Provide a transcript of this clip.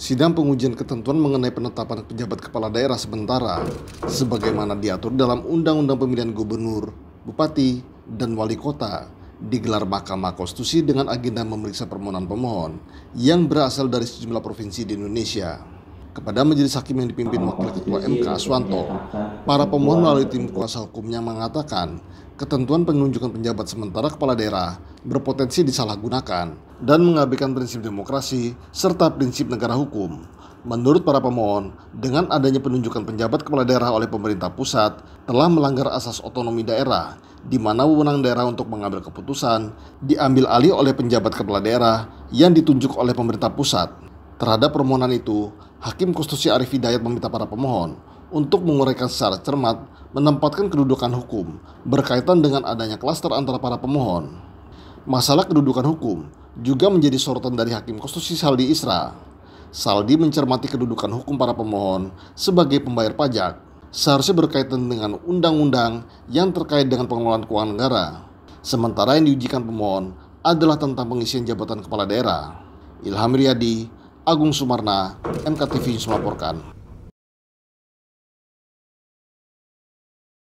sidang pengujian ketentuan mengenai penetapan pejabat kepala daerah sementara sebagaimana diatur dalam Undang-Undang Pemilihan Gubernur, Bupati, dan Wali Kota digelar Mahkamah Konstitusi dengan agenda memeriksa permohonan pemohon yang berasal dari sejumlah provinsi di Indonesia. Kepada majelis hakim yang dipimpin Wakil Ketua MK Aswanto, para pemohon melalui tim kuasa hukumnya mengatakan ketentuan penunjukan penjabat sementara kepala daerah berpotensi disalahgunakan dan mengabaikan prinsip demokrasi serta prinsip negara hukum. Menurut para pemohon, dengan adanya penunjukan penjabat kepala daerah oleh pemerintah pusat telah melanggar asas otonomi daerah, di mana wewenang daerah untuk mengambil keputusan diambil alih oleh penjabat kepala daerah yang ditunjuk oleh pemerintah pusat. Terhadap permohonan itu, Hakim Konstitusi Arif Hidayat meminta para pemohon untuk menguraikan secara cermat menempatkan kedudukan hukum berkaitan dengan adanya klaster antara para pemohon. Masalah kedudukan hukum juga menjadi sorotan dari Hakim Konstitusi Saldi Isra. Saldi mencermati kedudukan hukum para pemohon sebagai pembayar pajak seharusnya berkaitan dengan undang-undang yang terkait dengan pengelolaan keuangan negara. Sementara yang diujikan pemohon adalah tentang pengisian jabatan kepala daerah. Ilham Riyadi, Agung Sumarna, MKTV News melaporkan.